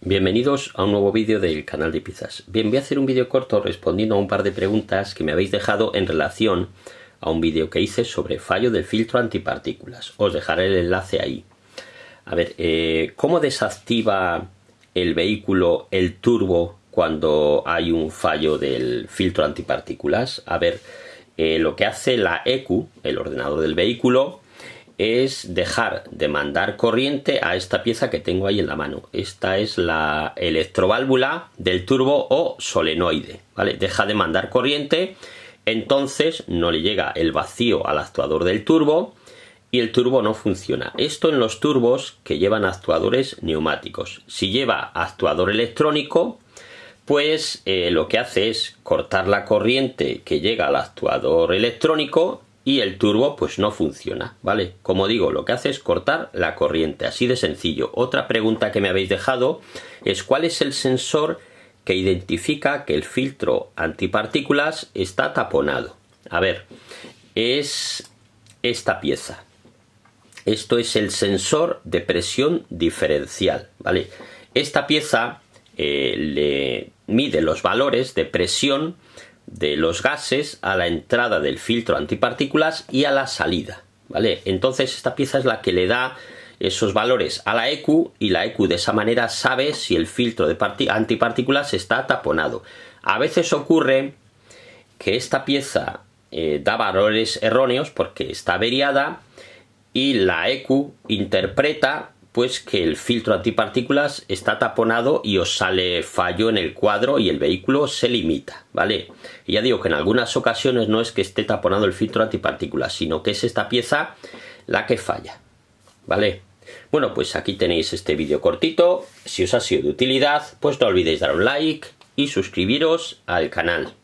Bienvenidos a un nuevo vídeo del canal de pizzas. Bien, voy a hacer un vídeo corto respondiendo a un par de preguntas que me habéis dejado en relación a un vídeo que hice sobre fallo del filtro antipartículas. Os dejaré el enlace ahí. A ver, eh, ¿cómo desactiva el vehículo el turbo cuando hay un fallo del filtro antipartículas? A ver, eh, lo que hace la EQ, el ordenador del vehículo, es dejar de mandar corriente a esta pieza que tengo ahí en la mano. Esta es la electroválvula del turbo o solenoide, ¿vale? Deja de mandar corriente, entonces no le llega el vacío al actuador del turbo y el turbo no funciona. Esto en los turbos que llevan actuadores neumáticos. Si lleva actuador electrónico, pues eh, lo que hace es cortar la corriente que llega al actuador electrónico y el turbo pues no funciona, ¿vale? Como digo, lo que hace es cortar la corriente, así de sencillo. Otra pregunta que me habéis dejado es cuál es el sensor que identifica que el filtro antipartículas está taponado. A ver, es esta pieza. Esto es el sensor de presión diferencial, ¿vale? Esta pieza eh, le mide los valores de presión de los gases a la entrada del filtro antipartículas y a la salida. ¿Vale? Entonces esta pieza es la que le da esos valores a la EQ y la EQ de esa manera sabe si el filtro de antipartículas está taponado. A veces ocurre que esta pieza eh, da valores erróneos porque está averiada y la EQ interpreta pues que el filtro antipartículas está taponado y os sale fallo en el cuadro y el vehículo se limita, ¿vale? Y ya digo que en algunas ocasiones no es que esté taponado el filtro antipartículas, sino que es esta pieza la que falla, ¿vale? Bueno, pues aquí tenéis este vídeo cortito. Si os ha sido de utilidad, pues no olvidéis dar un like y suscribiros al canal.